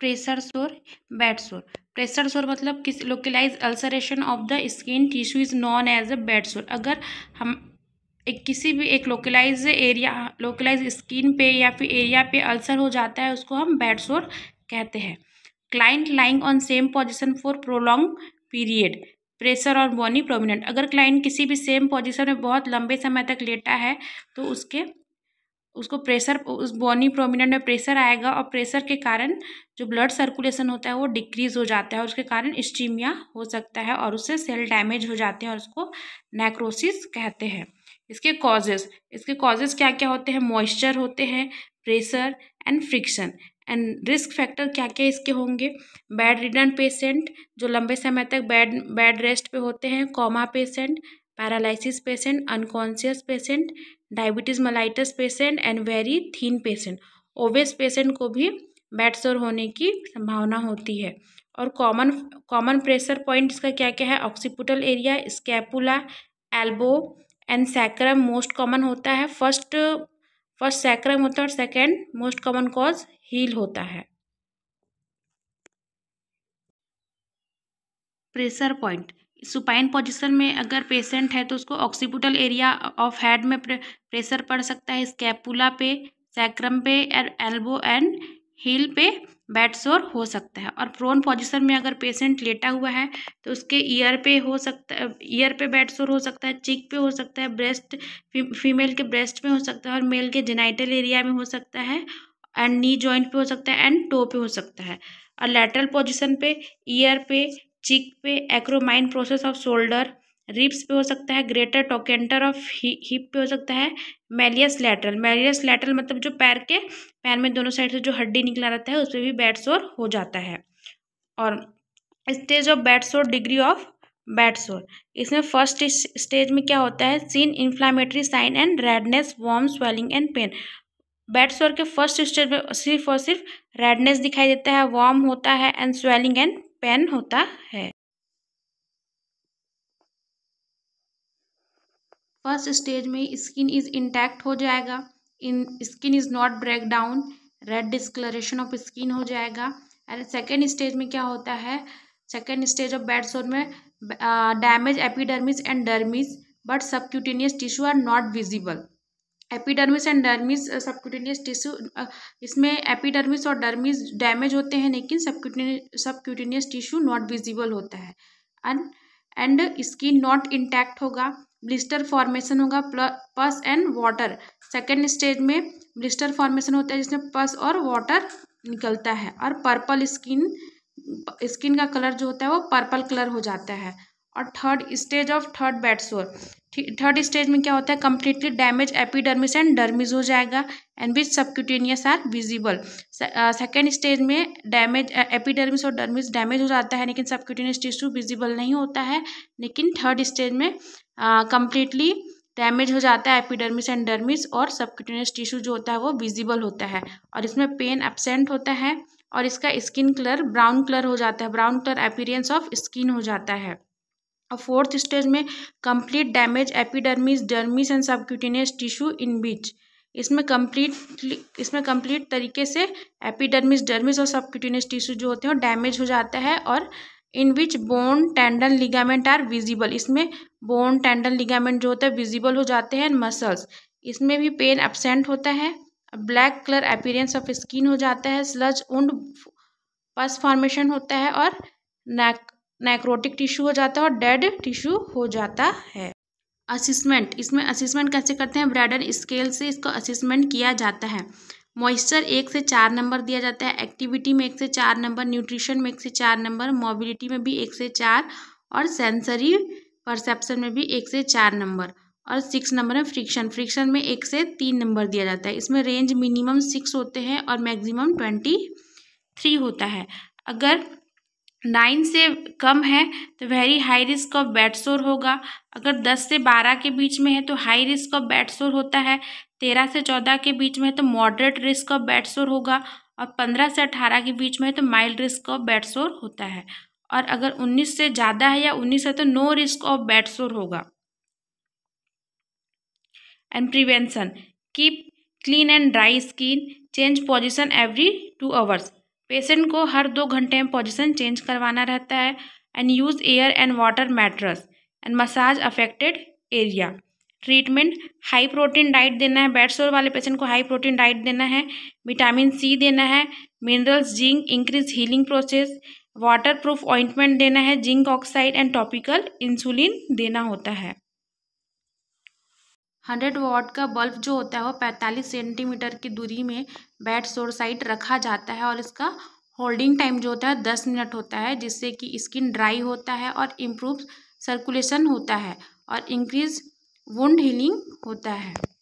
pressure सोर bad सोर pressure sore मतलब किस localise ulceration of the skin tissue is known as a bed sore अगर हम एक किसी भी एक लोकलाइज एरिया लोकलाइज स्किन पे या फिर एरिया पे अल्सर हो जाता है उसको हम बैड सोर कहते हैं client lying on same position for prolong period pressure और बॉनी प्रोमिनेंट अगर क्लाइंट किसी भी सेम पोजिशन में बहुत लंबे समय तक लेटा है तो उसके उसको प्रेशर उस बॉनी प्रोमिनेंट में प्रेशर आएगा और प्रेशर के कारण जो ब्लड सर्कुलेशन होता है वो डिक्रीज हो जाता है और उसके कारण स्टीमिया हो सकता है और उससे सेल डैमेज हो जाते हैं और उसको नेक्रोसिस कहते हैं इसके कॉजेज इसके कॉजेज क्या क्या होते हैं मॉइस्चर होते हैं pressure and friction and risk factor क्या क्या इसके होंगे बेड रिडन पेशेंट जो लंबे समय तक बेड बेड रेस्ट पे होते हैं coma patient paralysis patient unconscious patient diabetes mellitus patient and very thin patient obese patient को भी बेड सोर होने की संभावना होती है और कॉमन कॉमन प्रेशर पॉइंट इसका क्या क्या है occipital area scapula elbow and sacrum most common होता है फर्स्ट फर्स्ट सैक्रम होता है और second most common cause heel होता है प्रेशर पॉइंट सुपाइन पोजिशन में अगर पेशेंट है तो उसको ऑक्सीपुटल एरिया ऑफ हेड में प्रेशर पड़ सकता है स्कैपुला पे सैक्रम पे एल्बो एंड हील पे बैट शोर हो सकता है और प्रोन पोजिशन में अगर पेशेंट लेटा हुआ है तो उसके ईयर पे हो सकता है ईयर पे बैट शोर हो सकता है चिक पे हो सकता है ब्रेस्ट फी, फीमेल के ब्रेस्ट में हो सकता है और मेल के जेनाइटल एरिया में हो सकता है एंड नी जॉइंट पे हो सकता है एंड टो पे हो सकता है और लेटरल पोजिशन पे ईयर पे चीक पे acromion process of shoulder ribs पे हो सकता है ग्रेटर टोकेंटर ऑफ हिप पे हो सकता है मेलियस लेटरल मेलियस लेटरल मतलब जो पैर के पैर में दोनों साइड से जो हड्डी निकला रहता है उस पर भी बैट शोर हो जाता है और stage of bed sore degree of bed sore इसमें फर्स्ट स्टेज में क्या होता है seen inflammatory sign and redness warm swelling and pain bed sore के फर्स्ट स्टेज में सिर्फ और सिर्फ रेडनेस दिखाई देता है वॉर्म होता है एंड स्वेलिंग एंड पेन होता है फर्स्ट स्टेज में स्किन इज इंटैक्ट हो जाएगा in skin is not break down red discolouration of skin हो जाएगा एंड सेकेंड स्टेज में क्या होता है second stage of bed sore में damage epidermis and dermis but subcutaneous tissue are not visible epidermis and dermis subcutaneous tissue इसमें epidermis और dermis damage होते हैं लेकिन सबक्यूटेनियस टिश्यू नॉट विजिबल होता है and and skin not intact होगा blister formation होगा pus and water second stage में ब्लिस्टर फॉर्मेशन होता है जिसमें पस और वाटर निकलता है और पर्पल स्किन स्किन का कलर जो होता है वो पर्पल कलर हो जाता है और third stage of third bed sore third stage में क्या होता है completely damage epidermis and dermis हो जाएगा and which subcutaneous are visible second stage में डैमेज एपिडर्मिस uh, और डर्मिस डैमेज हो जाता है लेकिन सबक्यूटेनियस टिश्यू विजिबल नहीं होता है लेकिन थर्ड स्टेज में कम्प्लीटली uh, डैमेज हो जाता है एपिडर्मिस एंड डर्मिस और सबक्यूटेनियस टिश्यू जो होता है वो विजिबल होता है और इसमें पेन एबसेंट होता है और इसका स्किन कलर ब्राउन कलर हो जाता है brown colour appearance of skin हो जाता है और फोर्थ स्टेज में complete damage epidermis dermis and subcutaneous tissue in बीच इसमें कंप्लीटली इसमें कंप्लीट तरीके से एपिडर्मिस डर्मिस और सबक्यूटिनियस टिश्यू जो होते हैं डैमेज हो जाता है और in which bone tendon ligament are visible इसमें बोन टेंडन लिगामेंट जो होता है विजिबल हो जाते हैं मसल्स इसमें भी पेन एबसेंट होता है black colour appearance of skin हो जाता है स्लज उंड पस फॉर्मेशन होता है और नेक नेक्रोटिक टिश्यू हो जाता है और डेड टिश्यू हो जाता है असिसमेंट इसमें असिसमेंट कैसे करते हैं ब्रैडन स्केल से इसको असिसमेंट किया जाता है मॉइस्चर एक से चार नंबर दिया जाता है एक्टिविटी में एक से चार नंबर न्यूट्रिशन में एक से चार नंबर मोबिलिटी में भी एक से चार और सेंसरी परसेप्शन में भी एक से चार नंबर और सिक्स नंबर है फ्रिक्शन फ्रिक्शन में एक से तीन नंबर दिया जाता है इसमें रेंज मिनिमम सिक्स होते हैं और मैक्सिमम ट्वेंटी थ्री होता है अगर नाइन से कम है तो very high risk of bed sore होगा अगर दस से बारह के बीच में है तो हाई रिस्क ऑफ बैट शोर होता है तेरह से चौदह के बीच में है तो moderate risk of bed sore होगा और पंद्रह से अठारह के बीच में है तो माइल्ड रिस्क ऑफ बैट शोर होता है और अगर उन्नीस से ज़्यादा है या उन्नीस है तो no risk of bed sore होगा and prevention keep clean and dry skin change position every two hours patient को हर दो घंटे में पोजिशन चेंज करवाना रहता है and use air and water mattress and massage affected area treatment high protein diet देना है बेड सोर वाले पेशेंट को हाई प्रोटीन डाइट देना है विटामिन सी देना है minerals zinc increase healing process waterproof ointment देना है zinc oxide and topical insulin देना होता है हंड्रेड वॉट का बल्ब जो होता है वो पैंतालीस सेंटीमीटर की दूरी में बैट सोर साइड रखा जाता है और इसका होल्डिंग टाइम जो होता है दस मिनट होता है जिससे कि स्किन ड्राई होता है और इम्प्रूव सर्कुलेशन होता है और इंक्रीज वुंड हीलिंग होता है